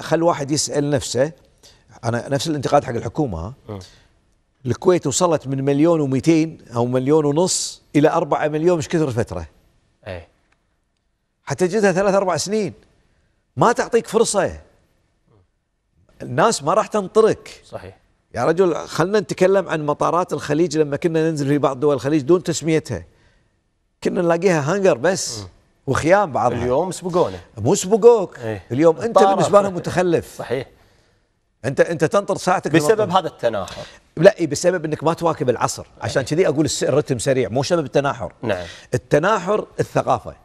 خل واحد يسال نفسه انا نفس الانتقاد حق الحكومه ها آه. الكويت وصلت من مليون و200 او مليون ونص الى 4 مليون مش كثر فتره اي حتى جدها ثلاث اربع سنين ما تعطيك فرصه الناس ما راح تنطرك صحيح يا رجل خلنا نتكلم عن مطارات الخليج لما كنا ننزل في بعض دول الخليج دون تسميتها كنا نلاقيها هانجر بس م. وخيام بعضها اليوم سبقونا مو سبقوك ايه؟ اليوم انت بالنسبه لهم متخلف صحيح انت انت تنطر ساعتك بسبب هذا التناحر لا اي بسبب انك ما تواكب العصر عشان إيه. كذي اقول الرتم سريع مو سبب التناحر نعم التناحر الثقافه